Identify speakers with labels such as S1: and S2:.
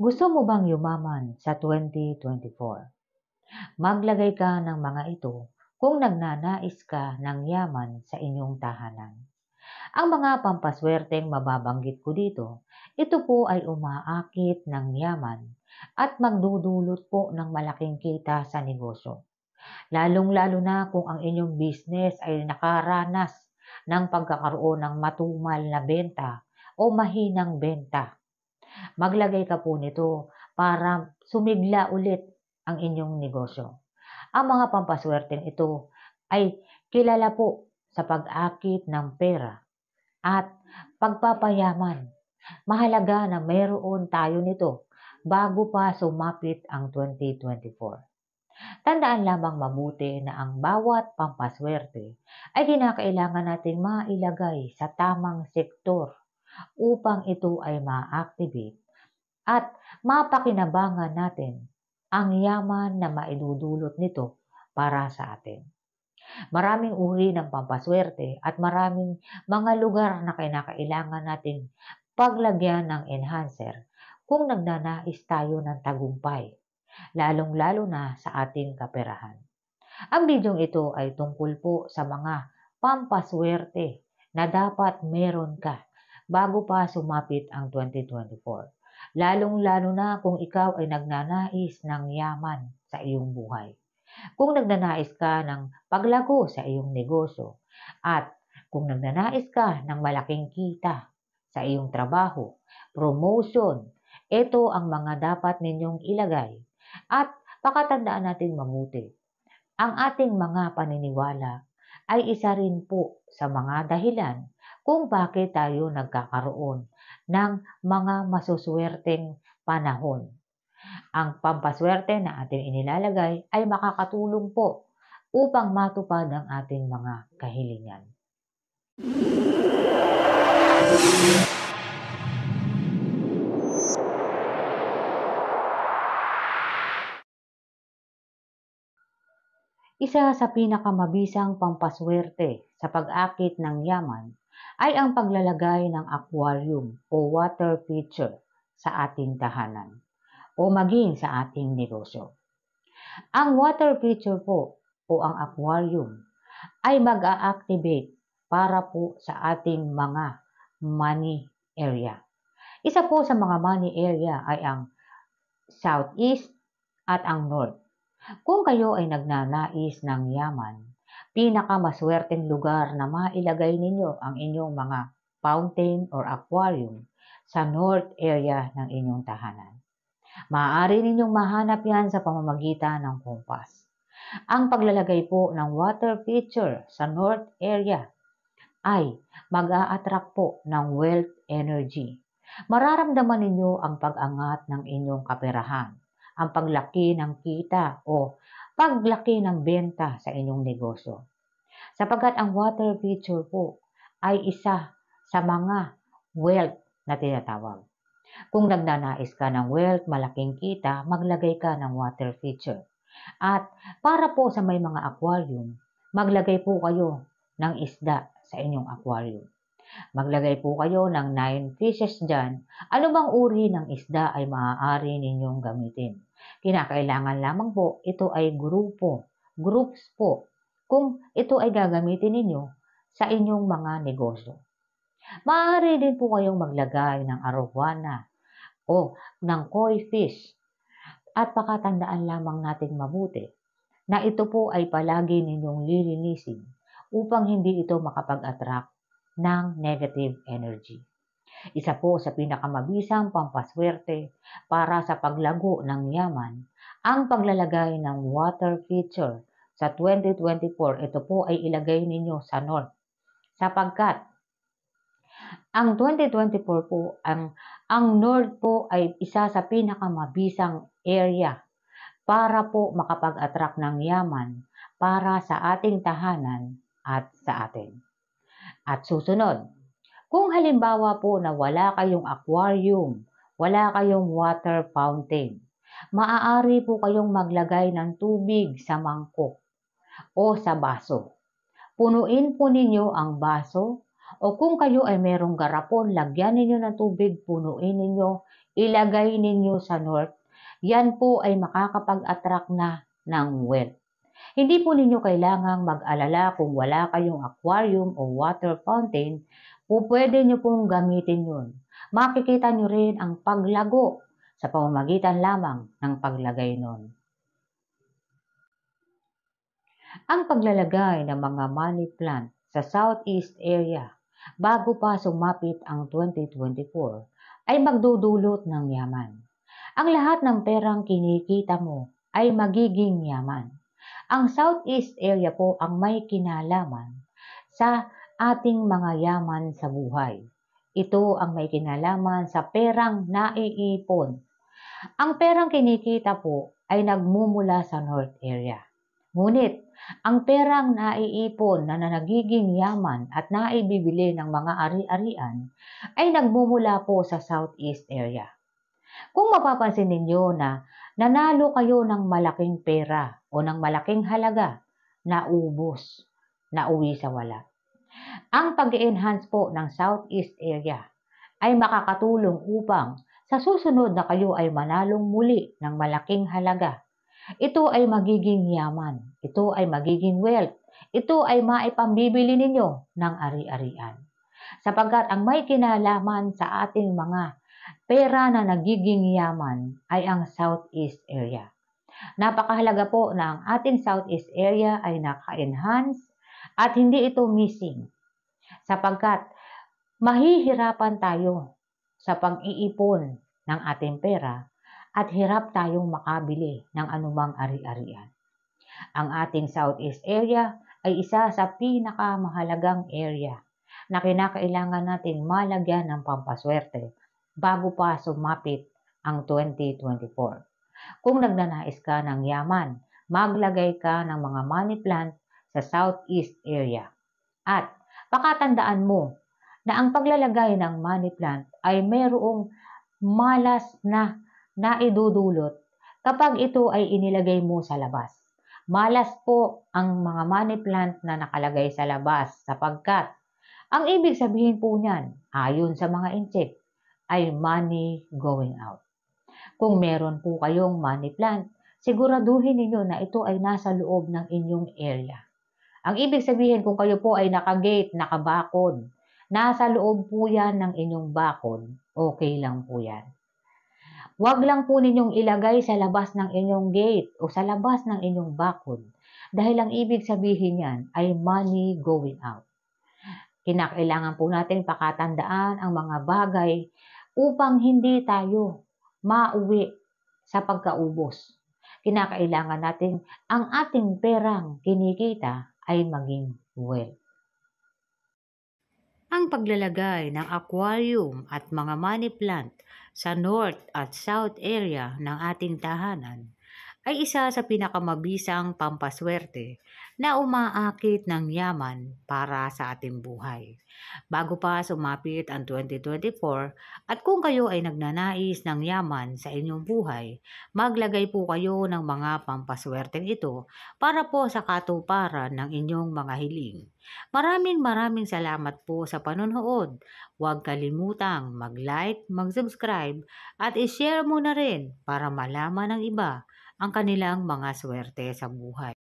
S1: Gusto mo bang yumaman sa 2024? Maglagay ka ng mga ito kung nagnanais ka ng yaman sa inyong tahanan. Ang mga pampaswerteng mababanggit ko dito, ito po ay umaakit ng yaman at magdudulot po ng malaking kita sa negosyo. Lalong-lalo na kung ang inyong business ay nakaranas ng pagkakaroon ng matumal na benta o mahinang benta maglagay ka po nito para sumigla ulit ang inyong negosyo. Ang mga pampaswerteng ito ay kilala po sa pag-akit ng pera at pagpapayaman. Mahalaga na mayroon tayo nito bago pa sumapit ang 2024. Tandaan lamang mabuti na ang bawat pampaswerte ay kinakailangan nating mailagay sa tamang sektor upang ito ay ma-activate at mapakinabangan natin ang yaman na maidudulot nito para sa atin. Maraming uri ng pampaswerte at maraming mga lugar na kinakailangan natin paglagyan ng enhancer kung nagnanais tayo ng tagumpay, lalong-lalo na sa ating kaperahan. Ang bidyong ito ay tungkol po sa mga pampaswerte na dapat meron ka bago pa sumapit ang 2024. Lalong-lalo na kung ikaw ay nagnanais ng yaman sa iyong buhay. Kung nagnanais ka ng paglago sa iyong negosyo at kung nagnanais ka ng malaking kita sa iyong trabaho, promotion, ito ang mga dapat ninyong ilagay at pakatandaan natin mabuti. Ang ating mga paniniwala ay isa rin po sa mga dahilan kung bakit tayo nagkakaroon ng mga masuswerteng panahon. Ang pampaswerte na ating inilalagay ay makakatulong po upang matupad ang ating mga kahilingan. Isa sa pinakamabisang pampaswerte sa pag-akit ng yaman ay ang paglalagay ng aquarium o water feature sa ating tahanan o maging sa ating negosyo. Ang water feature po o ang aquarium ay mag-a-activate para po sa ating mga money area. Isa po sa mga money area ay ang southeast at ang north. Kung kayo ay nagnanais ng yaman, pinakamaswerteng lugar na mailagay ninyo ang inyong mga fountain or aquarium sa north area ng inyong tahanan. Maaari ninyong mahanap yan sa pamamagitan ng kompas. Ang paglalagay po ng water feature sa north area ay mag-a-attract po ng wealth energy. Mararamdaman ninyo ang pag-angat ng inyong kaperahan, ang paglaki ng kita o paglaki ng benta sa inyong negosyo. Sapagkat ang water feature po ay isa sa mga wealth na tinatawag. Kung nagnanais ka ng wealth, malaking kita, maglagay ka ng water feature. At para po sa may mga aquarium, maglagay po kayo ng isda sa inyong aquarium. Maglagay po kayo ng nine fishes dyan. Ano bang uri ng isda ay maaari ninyong gamitin? Kinakailangan lamang po ito ay grupo, groups po, kung ito ay gagamitin ninyo sa inyong mga negosyo. Maaari din po kayong maglagay ng arowana o ng koi fish at pakatandaan lamang natin mabuti na ito po ay palagi ninyong lilinisin upang hindi ito makapag-attract ng negative energy. Isa po sa pinakamabisang pampaswerte para sa paglago ng yaman, ang paglalagay ng water feature sa 2024. Ito po ay ilagay ninyo sa north sapagkat ang 2024 po ang ang north po ay isa sa pinakamabisang area para po makapag-attract ng yaman para sa ating tahanan at sa atin. At susunod, kung halimbawa po na wala kayong aquarium, wala kayong water fountain, maaari po kayong maglagay ng tubig sa mangkok o sa baso. Punuin po ninyo ang baso o kung kayo ay merong garapon, lagyan ninyo ng tubig, punuin ninyo, ilagay ninyo sa north. Yan po ay makakapag-attract na ng wealth. Hindi po ninyo kailangang mag-alala kung wala kayong aquarium o water fountain o pwede nyo pong gamitin yun. Makikita nyo rin ang paglago sa pamamagitan lamang ng paglagay nun. Ang paglalagay ng mga money plant sa southeast area bago pa sumapit ang 2024 ay magdudulot ng yaman. Ang lahat ng perang kinikita mo ay magiging yaman. Ang southeast area po ang may kinalaman sa ating mga yaman sa buhay. Ito ang may kinalaman sa perang naiipon. Ang perang kinikita po ay nagmumula sa North Area. Ngunit, ang perang naiipon na nagiging yaman at naibibili ng mga ari-arian ay nagmumula po sa Southeast Area. Kung mapapansin ninyo na nanalo kayo ng malaking pera o ng malaking halaga, naubos, nauwi sa wala. Ang pag enhance po ng Southeast Area ay makakatulong upang sa susunod na kayo ay manalong muli ng malaking halaga. Ito ay magiging yaman, ito ay magiging wealth, ito ay maipambibili ninyo ng ari-arian. Sapagkat ang may kinalaman sa ating mga pera na nagiging yaman ay ang Southeast Area. Napakahalaga po na ang ating Southeast Area ay naka-enhance at hindi ito missing. Sapagkat mahihirapan tayo sa pag-iipon ng ating pera at hirap tayong makabili ng anumang ari-arian. Ang ating Southeast area ay isa sa pinakamahalagang area na kinakailangan nating malagyan ng pampaswerte bago pa sumapit ang 2024. Kung nagnanais ka ng yaman, maglagay ka ng mga money plant sa southeast area. At pakatandaan mo na ang paglalagay ng money plant ay mayroong malas na naidudulot kapag ito ay inilagay mo sa labas. Malas po ang mga money plant na nakalagay sa labas sapagkat ang ibig sabihin po niyan, ayon sa mga insect, ay money going out. Kung meron po kayong money plant, siguraduhin ninyo na ito ay nasa loob ng inyong area. Ang ibig sabihin kung kayo po ay nakagate, nakabakod, nasa loob po yan ng inyong bakod, okay lang po yan. Huwag lang po ninyong ilagay sa labas ng inyong gate o sa labas ng inyong bakod dahil ang ibig sabihin yan ay money going out. Kinakailangan po natin pakatandaan ang mga bagay upang hindi tayo mauwi sa pagkaubos. Kinakailangan natin ang ating perang kinikita ay maging well. Ang paglalagay ng aquarium at mga money plant sa north at south area ng ating tahanan ay isa sa pinakamabisang pampaswerte na umaakit ng yaman para sa ating buhay. Bago pa sumapit ang 2024 at kung kayo ay nagnanais ng yaman sa inyong buhay, maglagay po kayo ng mga pampaswerteng ito para po sa katuparan ng inyong mga hiling. Maraming maraming salamat po sa panonood. Huwag kalimutang mag-like, mag-subscribe at i-share mo na rin para malaman ng iba ang kanilang mga swerte sa buhay.